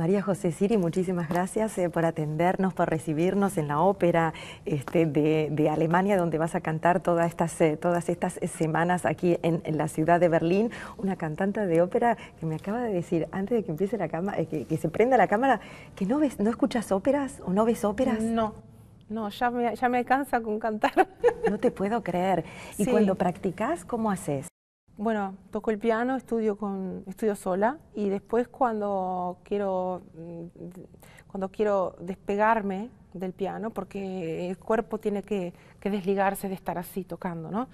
María José Siri, muchísimas gracias eh, por atendernos, por recibirnos en la ópera este, de, Alemania, donde vas a cantar todas estas, eh, todas estas semanas aquí en, la ciudad de Berlín. Una cantante de ópera que me acaba de decir, antes de que empiece la cámara, eh, que, se prenda la cámara, que no, ves, no escuchas óperas o no ves óperas. No. No, ya me, ya me cansa con cantar. No te puedo creer. ¿Y cuando practicas, cómo haces? Bueno, toco el piano, estudio, con, estudio sola y después cuando quiero, mm, cuando quiero despegarme del piano, porque el cuerpo tiene que, que desligarse de estar así tocando, ¿no?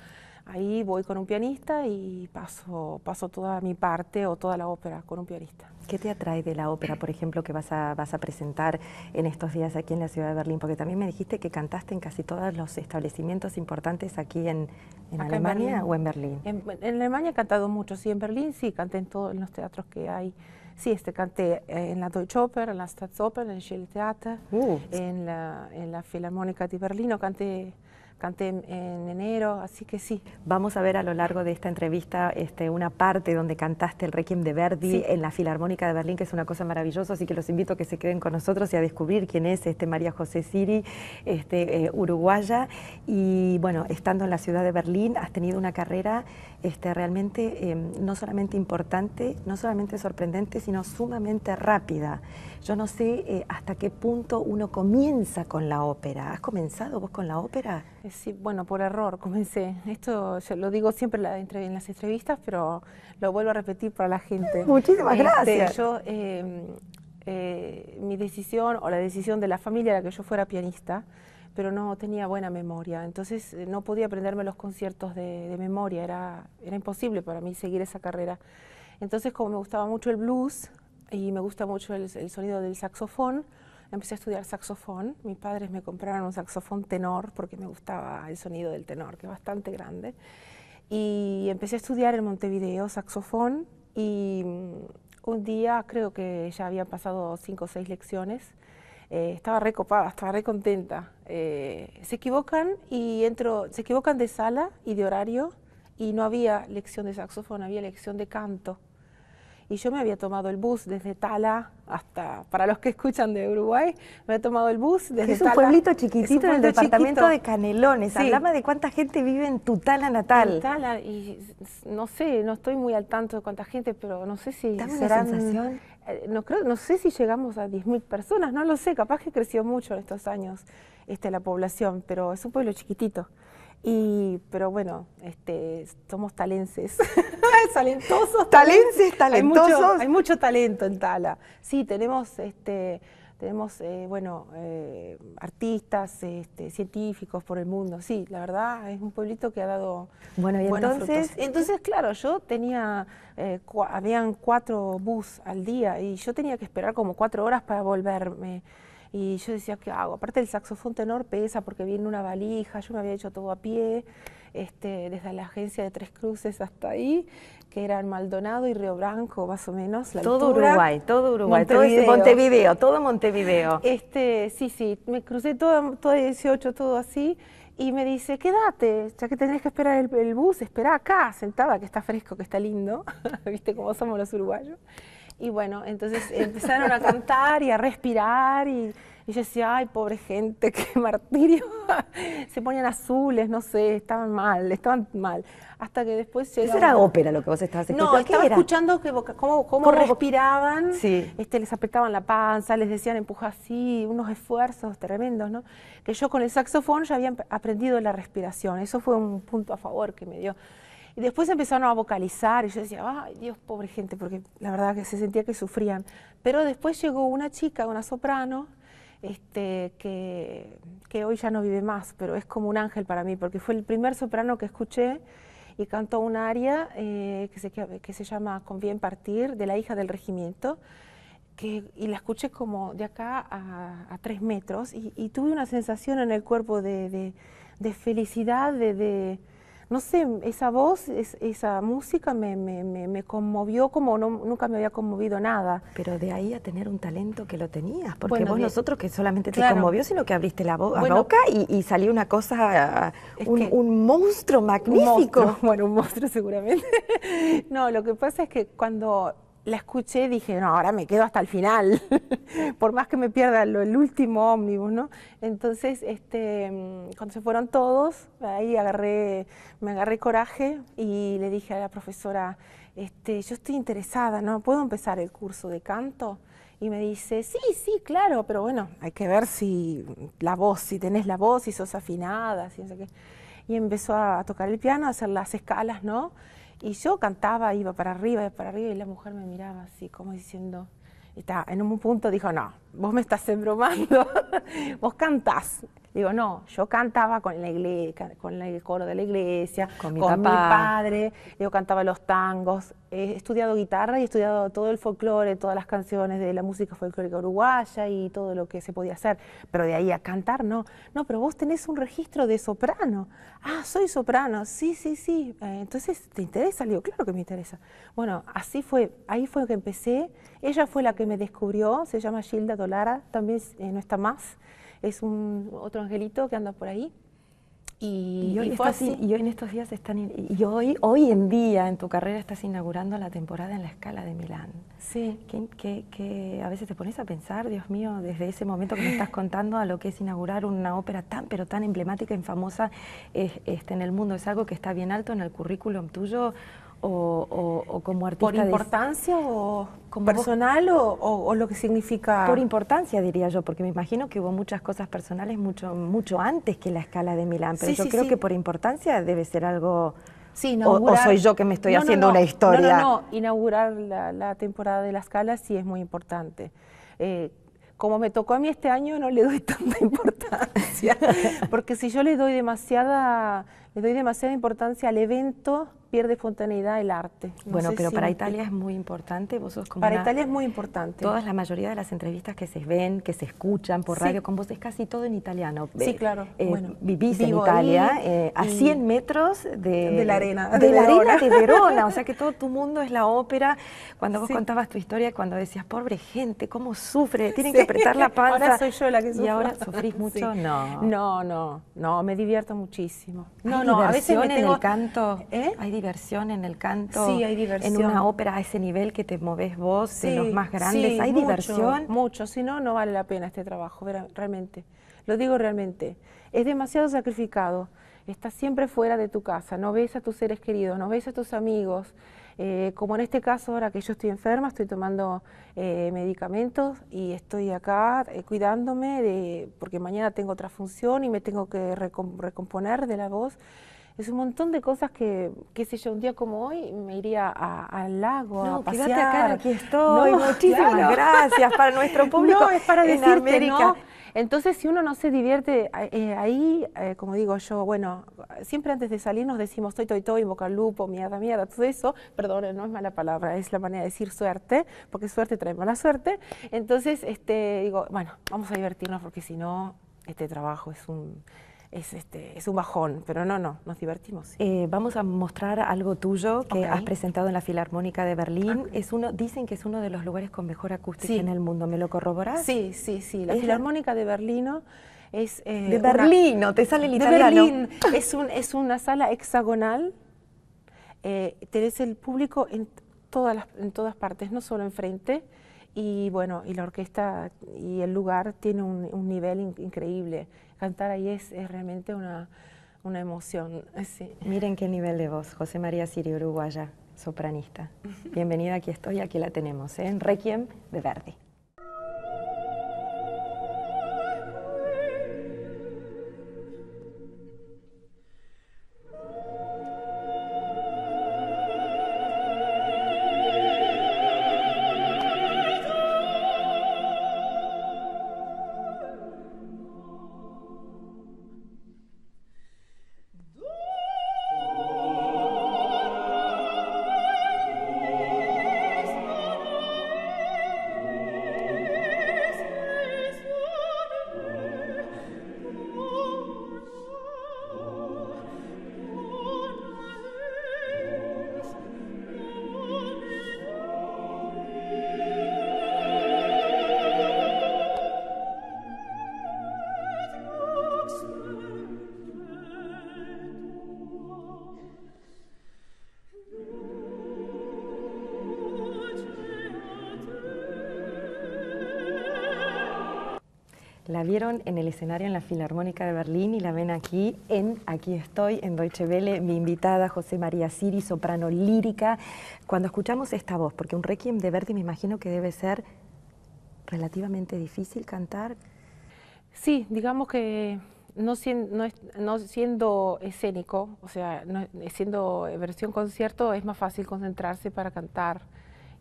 ahí voy con un pianista y paso, paso toda mi parte o toda la ópera con un pianista. ¿Qué te atrae de la ópera, por ejemplo, que vas a, vas a presentar en estos días aquí en la ciudad de Berlín? Porque también me dijiste que cantaste en casi todos los establecimientos importantes aquí en, en Alemania o en Berlín. En, Alemania he cantado mucho, sí, en Berlín sí, canté en todos los teatros que hay. Sí, este, canté eh, en la Deutsche Oper, en la Staatsoper, en el Theater, Theater, uh. en, la, en la Filarmónica de Berlín, canté canté en, enero, así que sí. Vamos a ver a lo largo de esta entrevista este, una parte donde cantaste el Requiem de Verdi en la Filarmónica de Berlín, que es una cosa maravillosa, así que los invito a que se queden con nosotros y a descubrir quién es este María José Siri, este, eh, uruguaya. Y bueno, estando en la ciudad de Berlín, has tenido una carrera este, realmente em, no solamente importante, no solamente sorprendente, sino sumamente rápida. Yo no sé eh, hasta qué punto uno comienza con la ópera. ¿Has comenzado vos con la ópera? Sí, bueno, por error comencé. Esto lo digo siempre en las entrevistas, pero lo vuelvo a repetir para la gente. Muchísimas este, gracias. Yo, em, eh, mi decisión o la decisión de la familia era que yo fuera pianista, pero no tenía buena memoria. Entonces eh, no podía aprenderme los conciertos de, memoria, era, era imposible para mí seguir esa carrera. Entonces como me gustaba mucho el blues y me gusta mucho el, el sonido del saxofón, empecé a estudiar saxofón. Mis padres me compraron un saxofón tenor porque me gustaba el sonido del tenor, que es bastante grande. Y empecé a estudiar en Montevideo saxofón y mm, un día creo que ya habían pasado cinco o seis lecciones. Eh, estaba recopada, estaba recontenta. Eh, se equivocan y entro, se equivocan de sala y de horario y no había lección de saxofón, había lección de canto y yo me había tomado el bus desde Tala hasta, para los que escuchan de Uruguay, me he tomado el bus desde Tala. Es un pueblito chiquitito en el departamento de Canelones. Hablaba de cuánta gente vive en tu Tala natal. y no sé, no estoy muy al tanto de cuánta gente, pero no sé si eh, no, creo, no sé si llegamos a 10.000 personas, no lo sé, capaz que creció mucho en estos años este, la población, pero es un pueblo chiquitito. Y, pero bueno, este, somos talenses, talentosos. Talenses, talentosos. Hay mucho, talento en Tala. Sí, tenemos, este, tenemos eh, bueno, eh, artistas, este, científicos por el mundo. Sí, la verdad es un pueblito que ha dado bueno, y entonces, entonces, claro, yo tenía, eh, habían cuatro bus al día y yo tenía que esperar como cuatro horas para volverme. Y yo decía, ¿qué hago? Aparte el saxofón tenor pesa porque viene una valija, yo me había hecho todo a pie, este, desde la agencia de Tres Cruces hasta ahí, que eran Maldonado y Río Branco, más o menos. todo Uruguay, todo Uruguay, todo Montevideo, todo Montevideo. Este, sí, sí, me crucé todo, todo 18, todo así, y me dice, quédate, ya que tenés que esperar el, el bus, espera acá, sentada, que está fresco, que está lindo, viste cómo somos los uruguayos. Y bueno, entonces empezaron a cantar y a respirar y, yo decía, ay, pobre gente, qué martirio. se ponían azules, no sé, estaban mal, estaban mal. Hasta que después... Eso era ópera lo que vos estabas escuchando. No, estaba escuchando cómo, respiraban, este, les apretaban la panza, les decían empuja así, unos esfuerzos tremendos, ¿no? Que yo con el saxofón ya había aprendido la respiración. Eso fue un punto a favor que me dio. Y después empezaron a vocalizar y yo decía, ay Dios, pobre gente, porque la verdad que se sentía que sufrían. Pero después llegó una chica, una soprano, este, que, que hoy ya no vive más, pero es como un ángel para mí, porque fue el primer soprano que escuché y cantó un aria eh, que, se, que, se llama Conviene Partir, de la hija del regimiento. y la escuché como de acá a, tres metros y, tuve una sensación en el cuerpo de, felicidad, de no sé, esa voz, esa música me, conmovió como no, nunca me había conmovido nada. Pero de ahí a tener un talento que lo tenías, porque vos nosotros que solamente te conmovió, sino que abriste la boca y, salió una cosa, un, monstruo magnífico. bueno, un monstruo seguramente. no, lo que pasa es que cuando la escuché, dije, no, ahora me quedo hasta el final, por más que me pierda el último ómnibus, ¿no? Entonces, este, cuando se fueron todos, ahí agarré, me agarré coraje y le dije a la profesora, este, yo estoy interesada, ¿no? ¿Puedo empezar el curso de canto? Y me dice, sí, sí, claro, pero bueno, hay que ver si la voz, si tenés la voz, si sos afinada, Y empezó a tocar el piano, a hacer las escalas, ¿no? Y yo cantaba, iba para arriba, iba para arriba, y la mujer me miraba así, como diciendo, está, en un punto dijo, no, vos me estás embromando, vos cantás. Digo, no, yo cantaba con, la iglesia, con el coro de la iglesia, con mi, padre, yo cantaba los tangos, he estudiado guitarra y he estudiado todo el folclore, todas las canciones de la música folclórica uruguaya y todo lo que se podía hacer, pero de ahí a cantar, no, no, pero vos tenés un registro de soprano, ah, soy soprano, sí, sí, sí, eh, entonces, ¿te interesa? Le digo, claro que me interesa. Bueno, así fue, ahí fue que empecé, ella fue la que me descubrió, se llama Gilda Dolara, también eh, no está más, es un otro angelito que anda por ahí. Y, hoy, y hoy, en estos días están, y hoy, hoy en día en tu carrera estás inaugurando la temporada en la escala de Milán. Sí. Que, a veces te pones a pensar, Dios mío, desde ese momento que me estás contando a lo que es inaugurar una ópera tan, pero tan emblemática y famosa este, en el mundo. Es algo que está bien alto en el currículum tuyo, o, como artista. ¿Por importancia o personal o, lo que significa? Por importancia, diría yo, porque me imagino que hubo muchas cosas personales mucho, mucho antes que la escala de Milán, pero yo creo que por importancia debe ser algo... Sí, inaugurar... o, soy yo que me estoy haciendo una historia. No, no, no, inaugurar la, temporada de la escala sí es muy importante. Eh, como me tocó a mí este año, no le doy tanta importancia, porque si yo le doy demasiada, le doy demasiada importancia al evento, de espontaneidad el arte. bueno, pero para Italia es muy importante, vos sos como Para Italia es muy importante. Todas la mayoría de las entrevistas que se ven, que se escuchan por radio con vos es casi todo en italiano. Sí, eh, claro. Eh, vivís en Italia, eh, a 100 metros de, de la arena de, la arena de Verona, o sea que todo tu mundo es la ópera. Cuando vos contabas tu historia, cuando decías, "Pobre gente, cómo sufre, tienen que apretar la panza." Ahora soy yo la que Y ahora sufrís mucho. No. No, no, no, me divierto muchísimo. No, no, a veces me tengo... el canto. ¿Eh? diversión en el canto, sí, hay diversión. en una ópera a ese nivel que te moves vos, de los más grandes, hay diversión. Mucho, si no, no vale la pena este trabajo, realmente. Lo digo realmente, es demasiado sacrificado. Estás siempre fuera de tu casa, no ves a tus seres queridos, no ves a tus amigos. Eh, como en este caso, ahora que yo estoy enferma, estoy tomando eh, medicamentos y estoy acá eh, cuidándome, de, porque mañana tengo otra función y me tengo que recomponer de la voz es un montón de cosas que, qué sé yo, un día como hoy me iría al lago a pasear. acá, aquí estoy. No, muchísimas gracias para nuestro público. No, es para decirte, ¿no? Entonces, si uno no se divierte eh, eh, ahí, eh, como digo yo, bueno, siempre antes de salir nos decimos estoy, toy, toy, boca mierda, mierda, todo eso. Perdón, no es mala palabra, es la manera de decir suerte, porque suerte trae mala suerte. Entonces, este, digo, bueno, vamos a divertirnos porque si no, este trabajo es un es, este, es un bajón, pero no, no, nos divertimos. Eh, vamos a mostrar algo tuyo que has presentado en la Filarmónica de Berlín. Ah. Es uno, dicen que es uno de los lugares con mejor acústica en el mundo, ¿me lo corroboras Sí, sí, sí, la Filarmónica de Berlín es... Eh, de Berlín te sale el italiano. De Berlín, es, un, una sala hexagonal, eh, tenés el público en todas, en todas partes, no solo enfrente, y bueno, y la orquesta y el lugar tiene un, nivel increíble. Cantar ahí es, realmente una, emoción. Miren qué nivel de voz, José María Siri, uruguaya, sopranista. Bienvenida, aquí estoy, aquí la tenemos, ¿eh? en Requiem de Verdi. la vieron en el escenario en la Filarmónica de Berlín y la ven aquí en Aquí estoy, en Deutsche Welle, mi invitada José María Siri, soprano lírica. Cuando escuchamos esta voz, porque un requiem de Verdi me imagino que debe ser relativamente difícil cantar. Sí, digamos que no, no siendo escénico, o sea, siendo versión concierto, es más fácil concentrarse para cantar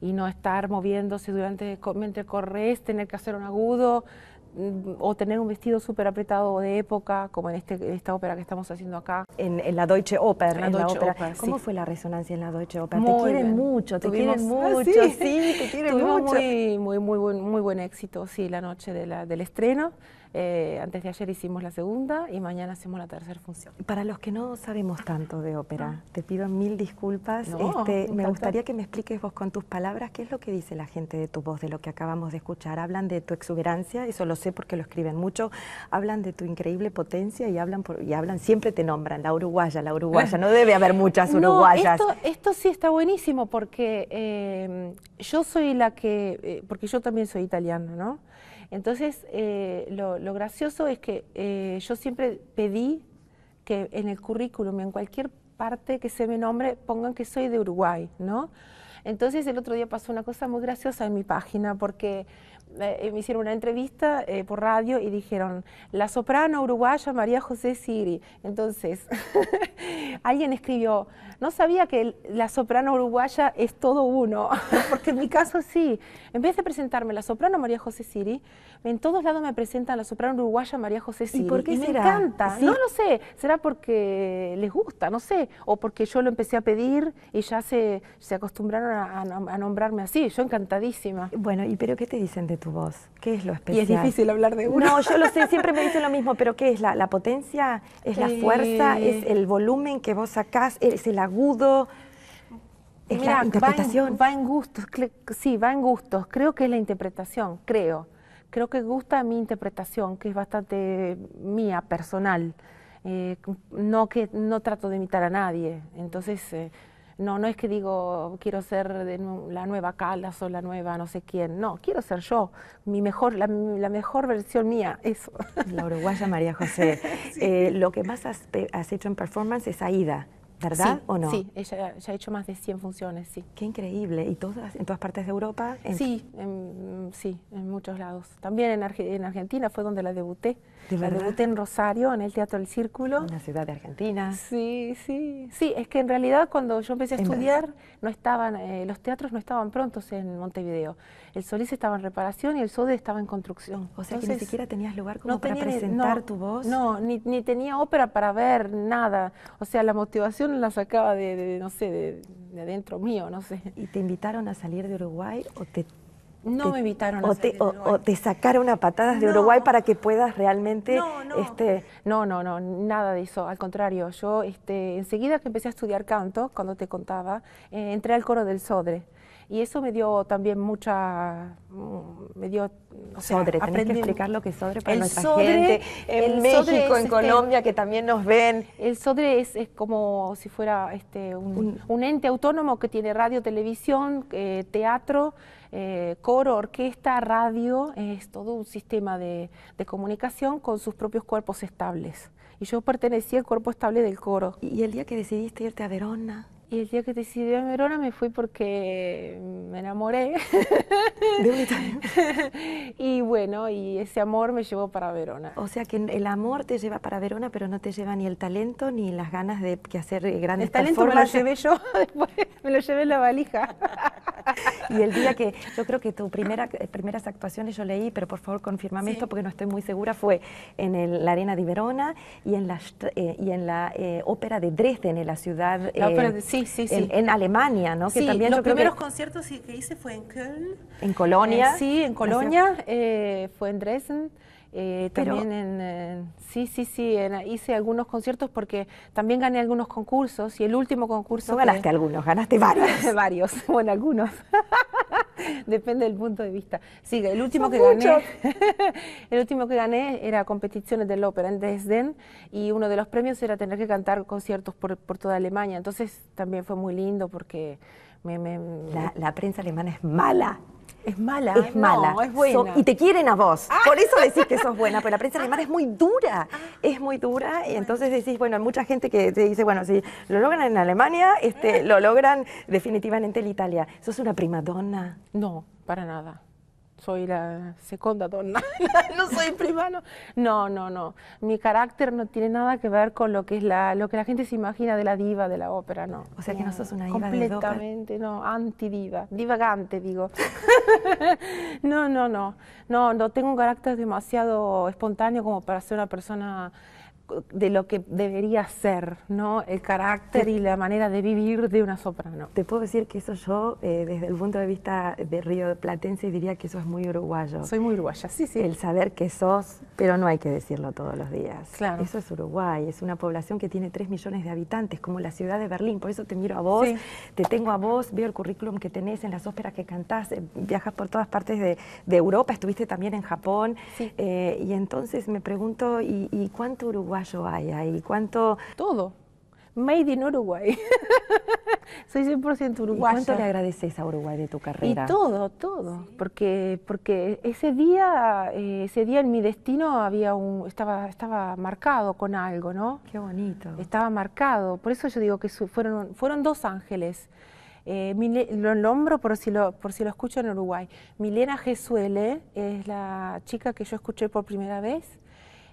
y no estar moviéndose durante, mientras corres, tener que hacer un agudo, o tener un vestido súper apretado de época, como en, este, esta ópera que estamos haciendo acá. En, la Deutsche Oper, en la ¿Cómo fue la resonancia en la Deutsche Oper? te quieren mucho, te quieren ah, mucho, sí, sí te quieren mucho. Muy, muy, muy, buen, muy buen éxito, sí, la noche del estreno. Eh, antes de ayer hicimos la segunda y mañana hacemos la tercera función. Para los que no sabemos tanto de ópera, ah. te pido mil disculpas. Este, me gustaría que me expliques vos con tus palabras qué es lo que dice la gente de tu voz, de lo que acabamos de escuchar. Hablan de tu exuberancia, eso lo sé porque lo escriben mucho. Hablan de tu increíble potencia y hablan, y hablan siempre te nombran, la uruguaya, la uruguaya. No debe haber muchas uruguayas. esto, sí está buenísimo porque eh, yo soy la que, eh, porque yo también soy italiana, ¿no? Entonces, eh, lo, gracioso es que eh, yo siempre pedí que en el currículum, en cualquier parte que se me nombre, pongan que soy de Uruguay, ¿no? Entonces, el otro día pasó una cosa muy graciosa en mi página, porque eh, eh, me hicieron una entrevista eh, por radio y dijeron, la soprano uruguaya María José Siri. Entonces, alguien escribió, no sabía que la soprano uruguaya es todo uno, porque en mi caso sí. En vez de presentarme la soprano María José Siri, en todos lados me presentan la soprano uruguaya María José Siri. ¿Y por qué Me encanta. No lo sé, será porque les gusta, no sé, o porque yo lo empecé a pedir y ya se, acostumbraron a, nombrarme así. Yo encantadísima. Bueno, ¿y pero qué te dicen de todo? voz? ¿Qué es lo especial? Y es difícil hablar de uno. No, yo lo sé, siempre me dicen lo mismo, pero ¿qué es la, potencia? ¿Es la eh. fuerza? ¿Es el volumen que vos sacás? ¿Es el agudo? ¿Es Mira, la interpretación? Va en, gustos, sí, va en gustos. Creo que es la interpretación, creo. Creo que gusta mi interpretación, que es bastante mía, personal. Eh, no que no trato de imitar a nadie. Entonces... Eh, no, no es que digo quiero ser de la nueva Calas o la nueva no sé quién. No, quiero ser yo, mi mejor, la, mejor versión mía, eso. La uruguaya María José. Eh, lo que más has, has, hecho en performance es Aida, ¿Verdad o no? Sí, ella ya ha hecho más de 100 funciones, sí. Qué increíble. ¿Y todas, en todas partes de Europa? Sí, en, sí, en muchos lados. También en, Argentina fue donde la debuté. ¿De la debuté en Rosario, en el Teatro del Círculo. En la ciudad de Argentina. Sí, sí. Sí, es que en realidad cuando yo empecé a estudiar, no estaban, eh, los teatros no estaban prontos en Montevideo. El Solís estaba en reparación y el Sode estaba en construcción. O sea que ni siquiera tenías lugar como para presentar tu voz. No, ni, ni tenía ópera para ver, nada. O sea, la motivación la sacaba de, no sé, de, adentro mío, no sé. ¿Y te invitaron a salir de Uruguay o te... No me invitaron a o te, O, te sacaron a patadas de Uruguay para que puedas realmente... No, no. Este... no, no, no, nada de eso. Al contrario, yo este, enseguida que empecé a estudiar canto, cuando te contaba, eh, entré al coro del Sodre. Y eso me dio también mucha, mm, me dio... sodre, que explicar lo que es sodre para nuestra gente. En el México, en este, Colombia, que también nos ven. El sodre es, como si fuera este, un, ente autónomo que tiene radio, televisión, eh, teatro, eh, coro, orquesta, radio. Es todo un sistema de, de comunicación con sus propios cuerpos estables. Y yo pertenecía al cuerpo estable del coro. ¿Y el día que decidiste irte a Verona? Y el día que decidí a Verona me fui porque me enamoré. De y bueno, y ese amor me llevó para Verona. O sea que el amor te lleva para Verona, pero no te lleva ni el talento ni las ganas de que hacer grandes El talento me lo llevé yo, después me lo llevé en la valija. y el día que yo creo que tus primera, eh, primeras actuaciones yo leí, pero por favor confirmame esto porque no estoy muy segura, fue en la Arena de Verona y en la, eh, y en la eh, Ópera de Dresden, en la ciudad. Sí, sí, sí. En, Alemania, ¿no? también los primeros conciertos que hice fue en Köln. En Colonia. Eh, sí, en Colonia, eh, fue en Dresden. Eh, también en, sí, sí, sí, hice algunos conciertos porque también gané algunos concursos y el último concurso... ganaste algunos, ganaste varios. varios, bueno, algunos. Depende del punto de vista. sigue, el último que gané, el último que gané era competiciones la ópera en Dresden y uno de los premios era tener que cantar conciertos por, toda Alemania. Entonces también fue muy lindo porque la prensa alemana es mala. Es mala. Es mala. es buena. y te quieren a vos. Ah. Por eso decís que sos buena, pero la prensa alemana ah. es muy dura. Ah. Es muy dura. Y entonces decís, bueno, hay mucha gente que te dice, bueno, si lo logran en Alemania, este, eh. lo logran definitivamente en Italia. ¿Sos una primadonna? No, para nada soy la segunda donna, no soy prima, no. no. no, no, Mi carácter no tiene nada que ver con lo que es la, lo que la gente se imagina de la diva de la ópera, no. O sea que no sos una diva completamente, no, no, diva divagante digo. no, no, no, no, no tengo un carácter demasiado espontáneo como para ser una persona de lo que debería ser, ¿no? El carácter y la manera de vivir de una soprano. Te puedo decir que eso yo, eh, desde el punto de vista de Río Platense, diría que eso es muy uruguayo. Soy muy uruguaya, sí, sí. El saber que sos, pero no hay que decirlo todos los días. Claro. Eso es Uruguay, es una población que tiene 3 millones de habitantes, como la ciudad de Berlín. Por eso te miro a vos, te tengo a vos, veo el currículum que tenés en las óperas que cantás, eh, viajas por todas partes de, Europa, estuviste también en Japón. Eh, y entonces me pregunto, y cuánto Uruguay? uruguayo ahí? ¿Cuánto? Todo. Made in Uruguay. Soy 100% uruguayo. ¿Y ¿Cuánto le agradeces a Uruguay de tu carrera? Y todo, todo. Porque, porque ese día, eh, ese día en mi destino había un, estaba, estaba marcado con algo, ¿no? Qué bonito. Estaba marcado. Por eso yo digo que fueron, fueron dos ángeles. Eh, lo nombro por si lo, por si lo escucho en Uruguay. Milena Gesuele es la chica que yo escuché por primera vez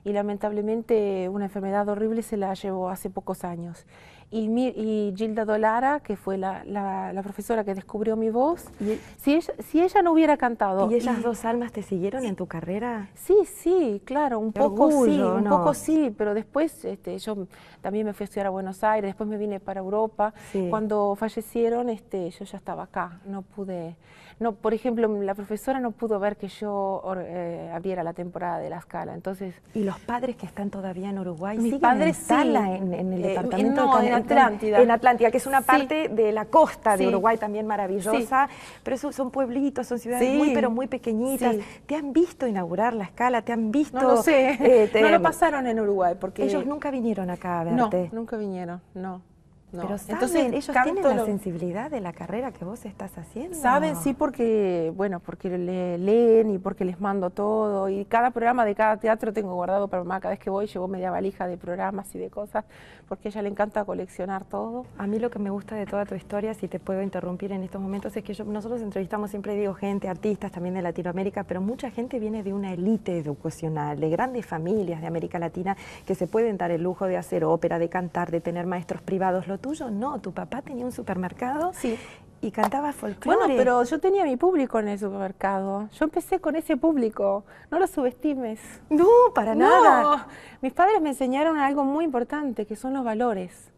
y lamentablemente una enfermedad horrible se la llevó hace pocos años y, Gilda Dolara, que fue la, la, profesora que descubrió mi voz, y, si, ella, si ella no hubiera cantado... ¿Y esas dos almas te siguieron en tu carrera? Sí, sí, claro, un poco sí, un poco sí, pero después este, yo también me fui a estudiar a Buenos Aires, después me vine para Europa. Cuando fallecieron, este, yo ya estaba acá, no pude... No, por ejemplo, la profesora no pudo ver que yo eh, abriera la temporada de la escala, entonces... ¿Y los padres que están todavía en Uruguay mis padres, en, en, el eh, departamento de, Atlántida. En Atlántida, que es una parte de la costa de Uruguay también maravillosa, pero eso son pueblitos, son ciudades muy, pero muy pequeñitas. ¿Te han visto inaugurar la escala? ¿Te han visto...? No lo sé, eh, no lo pasaron en Uruguay porque... Ellos nunca vinieron acá a verte. No, nunca vinieron, no saben, Entonces, ellos tienen la sensibilidad de la carrera que vos estás haciendo. Saben, sí, porque, bueno, porque leen y porque les mando todo. Y cada programa de cada teatro tengo guardado para mamá. Cada vez que voy llevo media valija de programas y de cosas, porque a ella le encanta coleccionar todo. A mí lo que me gusta de toda tu historia, si te puedo interrumpir en estos momentos, es que nosotros entrevistamos, siempre digo, gente, artistas también de Latinoamérica, pero mucha gente viene de una élite educacional, de grandes familias de América Latina que se pueden dar el lujo de hacer ópera, de cantar, de tener maestros privados, tuyo? No, tu papá tenía un supermercado sí. y cantaba folclore. Bueno, pero yo tenía mi público en el supermercado. Yo empecé con ese público. No lo subestimes. No, para nada. Mis padres me enseñaron algo muy importante, que son los valores.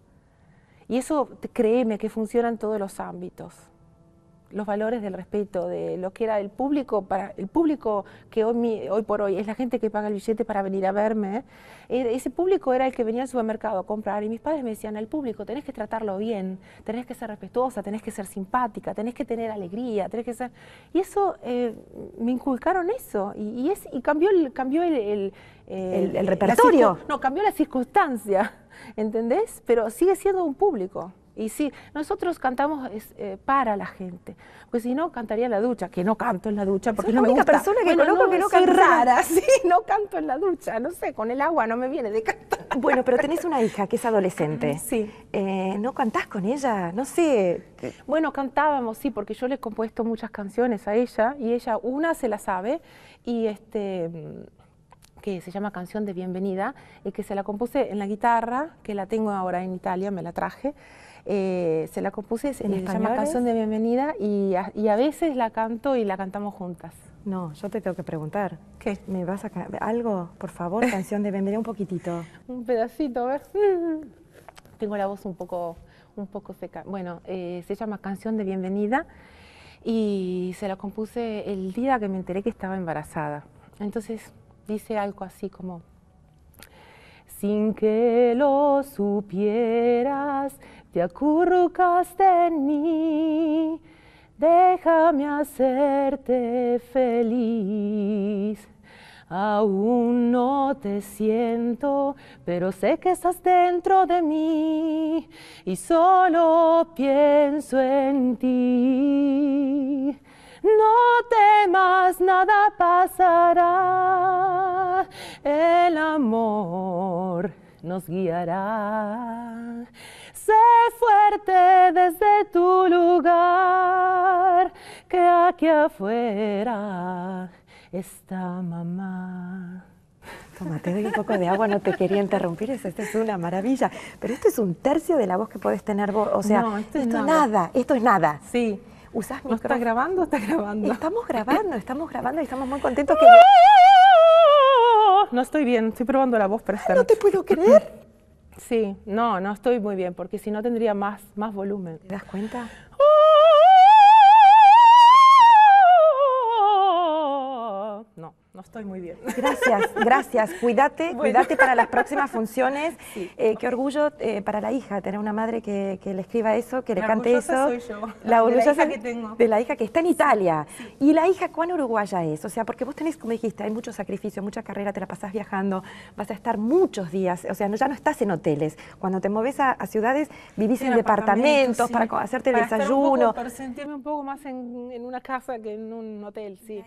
Y eso, créeme, que funciona en todos los ámbitos los valores del respeto, de lo que era el público, para el público que hoy, hoy por hoy es la gente que paga el billete para venir a verme, eh, e, ese público era el que venía al supermercado a comprar y mis padres me decían, al público tenés que tratarlo bien, tenés que ser respetuosa, tenés que ser simpática, tenés que tener alegría, tenés que ser... Y eso, eh, me inculcaron eso y, es, y cambió, el, cambió el, el, eh, el, el repertorio. No, cambió la circunstancia, ¿entendés? Pero sigue siendo un público. Y sí, nosotros cantamos eh, para la gente, pues si no, cantaría en la ducha, que no canto en la ducha porque no la persona que conozco no, que no rara, sí, no canto en la ducha, no sé, con el agua no me viene de cantar. Bueno, pero tenés una hija que es adolescente. Sí. Eh, ¿No cantás con ella? No sé. Eh. Bueno, cantábamos, sí, porque yo le he compuesto muchas canciones a ella y ella una se la sabe y este mm, que se llama Canción de Bienvenida y que se la compuse en la guitarra, que la tengo ahora en Italia, me la traje. Eh, se la compuse, ¿En se llama Canción de Bienvenida y a, veces la canto y la cantamos juntas. No, yo te tengo que preguntar. ¿Qué? ¿Me vas a algo, por favor, Canción de Bienvenida un poquitito? un pedacito, a ver. Tengo la voz un poco, un poco seca. Bueno, eh, se llama Canción de Bienvenida y se la compuse el día que me enteré que estaba embarazada. Entonces dice algo así como, sin que lo supieras, te acurrucaste en mí, déjame hacerte feliz. Aún no te siento, pero sé que estás dentro de mí y solo pienso en ti. No temas, nada pasará, el amor nos guiará fuerte desde tu lugar, que aquí afuera está mamá. te doy un poco de agua, no te quería interrumpir, esta es una maravilla. Pero esto es un tercio de la voz que puedes tener vos, o sea, esto, es nada. esto es nada. Sí. ¿Usás micro? ¿No estás grabando está grabando? Estamos grabando, estamos grabando y estamos muy contentos que... No estoy bien, estoy probando la voz pero No te puedo creer. Sí, no, no estoy muy bien, porque si no tendría más, más volumen. ¿Te das cuenta? ¡Uh! no estoy muy bien. Gracias, gracias. Cuídate, cuídate para las próximas funciones. Eh, qué orgullo eh, para la hija tener una madre que, le escriba eso, que le cante eso. Soy la orgullosa de la hija que tengo. De la hija que está en Italia. Y la hija, ¿cuán uruguaya es? O sea, porque vos tenés, como dijiste, hay mucho sacrificio, mucha carrera, te la pasás viajando, vas a estar muchos días, o sea, no, ya no estás en hoteles. Cuando te moves a, ciudades, vivís en, departamentos para hacerte el desayuno. para sentirme un poco más en, en, una casa que en un hotel, sí.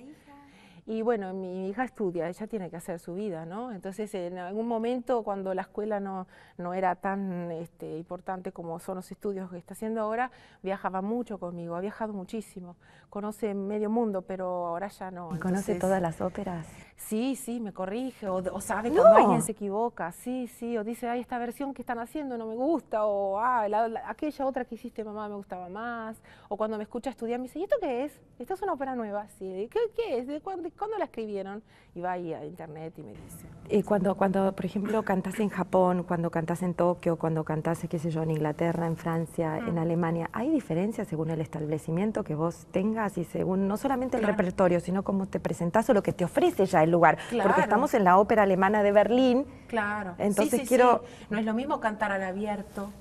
Y bueno, mi hija estudia, ella tiene que hacer su vida, ¿no? Entonces, en algún momento cuando la escuela no, no era tan este, importante como son los estudios que está haciendo ahora, viajaba mucho conmigo, ha viajado muchísimo, conoce medio mundo, pero ahora ya no. ¿Y conoce todas las óperas? Sí, sí, me corrige, o, sabe cuando alguien se equivoca, sí, sí, o dice, ay, esta versión que están haciendo no me gusta, o ah, aquella otra que hiciste mamá me gustaba más, o cuando me escucha estudiar me dice, ¿y esto qué es? ¿Esto es una ópera nueva, sí, ¿qué, qué es? ¿De cuándo? cuando la escribieron? Y va ahí a internet y me dice. Y eh, cuando, cuando, por ejemplo, cantas en Japón, cuando cantas en Tokio, cuando cantas, qué sé yo, en Inglaterra, en Francia, en mm. Alemania, ¿hay diferencias según el establecimiento que vos tengas y según no solamente el repertorio, sino cómo te presentás o lo que te ofrece ya el lugar? Claro. Porque estamos en la ópera alemana de Berlín. Claro. Entonces quiero... No es lo mismo cantar al abierto.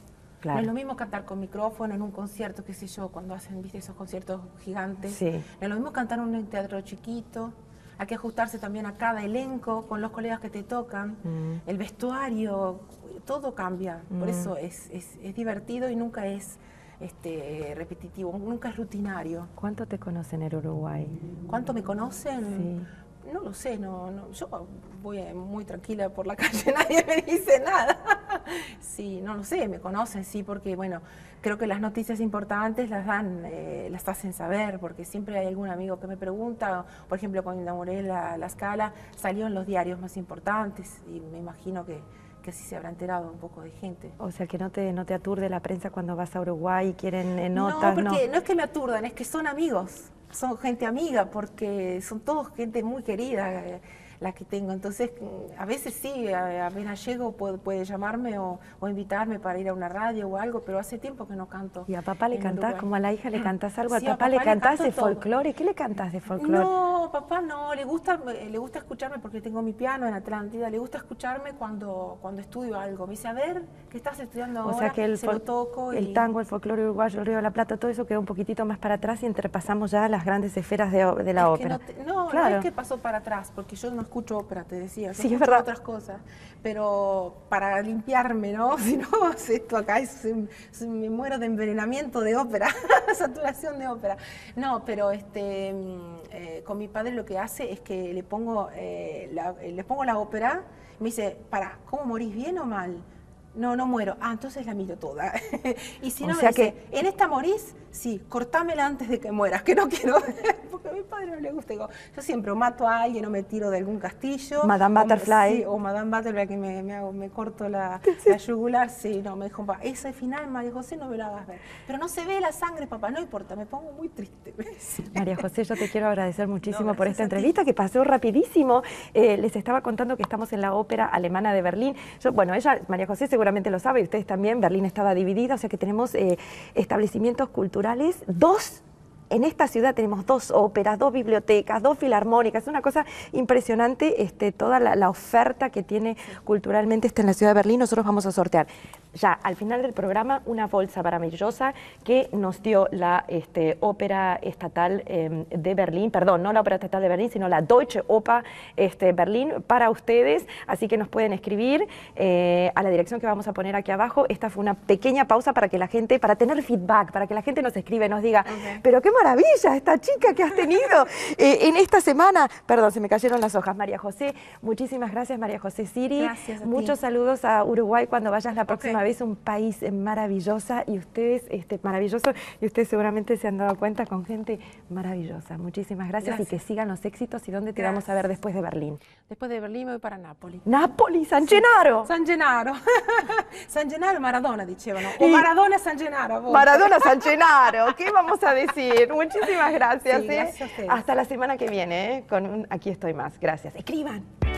Claro. No es lo mismo cantar con micrófono en un concierto, qué sé yo, cuando hacen ¿viste, esos conciertos gigantes. Sí. No es lo mismo cantar en un teatro chiquito hay que ajustarse también a cada elenco, con los colegas que te tocan, mm. el vestuario, todo cambia. Por mm. eso es, es, divertido y nunca es este, repetitivo, nunca es rutinario. ¿Cuánto te conocen en Uruguay? ¿Cuánto me conocen? No lo sé, no, yo voy muy tranquila por la calle, nadie me dice nada sí, no lo sé, me conocen, sí, porque bueno, creo que las noticias importantes las dan, eh, las hacen saber, porque siempre hay algún amigo que me pregunta, por ejemplo, cuando enamoré la, la escala, salió en los diarios más importantes y me imagino que que así se habrá enterado un poco de gente. O sea, que no te, no te aturde la prensa cuando vas a Uruguay y quieren eh, notas. No, porque no. es que me aturdan, es que son amigos, son gente amiga, porque son todos gente muy querida. Eh, la que tengo. Entonces, mm, a veces sí, a, apenas llego puede, llamarme o, invitarme para ir a una radio o algo, pero hace tiempo que no canto. ¿Y a papá le cantás como a la hija le cantás algo? ¿A, papá le cantás de folclore? ¿Qué le cantás de folclore? No, papá no, le gusta, eh, le gusta escucharme porque tengo mi piano en Atlántida, le gusta escucharme cuando, cuando estudio algo. Me dice, a ver, ¿qué estás estudiando ahora? sea que el, Se lo toco el tango, el folclore uruguayo, el Río de la Plata, todo eso quedó un poquitito más para atrás y entrepasamos ya las grandes esferas de, la ópera. no, no, claro. no es que pasó para atrás, porque yo no escucho ópera, te decía. sí, es Otras cosas. Pero para limpiarme, ¿no? Si no, esto acá es, me muero de envenenamiento de ópera, saturación de ópera. No, pero este, mm, eh, con mi padre lo que hace es que le pongo, eh, la, eh, pongo la ópera me dice, para, ¿cómo morís bien o mal? No, no muero. Ah, entonces la miro toda. y si no, sea me dice, que... en esta morís, sí, cortámela antes de que mueras, que no quiero, porque a mi padre no le gusta. yo siempre mato a alguien o me tiro de algún castillo. Madame Butterfly. O, Madame Butterfly, que me, hago, corto la, yugular. Sí, no, me dijo, ese final, María José, no me lo hagas ver. Pero no se ve la sangre, papá, no importa, me pongo muy triste. María José, yo te quiero agradecer muchísimo por esta entrevista que pasó rapidísimo. Eh, les estaba contando que estamos en la Ópera Alemana de Berlín. Yo, bueno, ella, María José, seguramente lo sabe y ustedes también. Berlín estaba dividida, o sea que tenemos eh, establecimientos culturales dos en esta ciudad tenemos dos óperas, dos bibliotecas, dos filarmónicas, es una cosa impresionante este, toda la, la oferta que tiene culturalmente esta en la ciudad de Berlín, nosotros vamos a sortear ya al final del programa una bolsa maravillosa que nos dio la este, Ópera Estatal em, de Berlín, perdón, no la Ópera Estatal de Berlín, sino la Deutsche Oper este, Berlín para ustedes, así que nos pueden escribir eh, a la dirección que vamos a poner aquí abajo. Esta fue una pequeña pausa para que la gente, para tener feedback, para que la gente nos escribe, nos diga, pero qué maravilla esta chica que has tenido eh, en esta semana. Perdón, se me cayeron las hojas, María José. Muchísimas gracias, María José Siri. Muchos saludos a Uruguay cuando vayas la próxima vez es un país eh, maravillosa y ustedes, este, maravilloso, y ustedes seguramente se han dado cuenta con gente maravillosa. Muchísimas gracias, y que sigan los éxitos. ¿Y dónde te vamos a ver después de Berlín? Después de Berlín me voy para Nápoles. Nápoles, San Gennaro. San Gennaro. San Gennaro Maradona, dicevano. O Maradona San Gennaro. Maradona San Gennaro. ¿Qué vamos a decir? Muchísimas gracias. ¿eh? Hasta la semana que viene, ¿eh? con Aquí estoy más. Gracias. Escriban.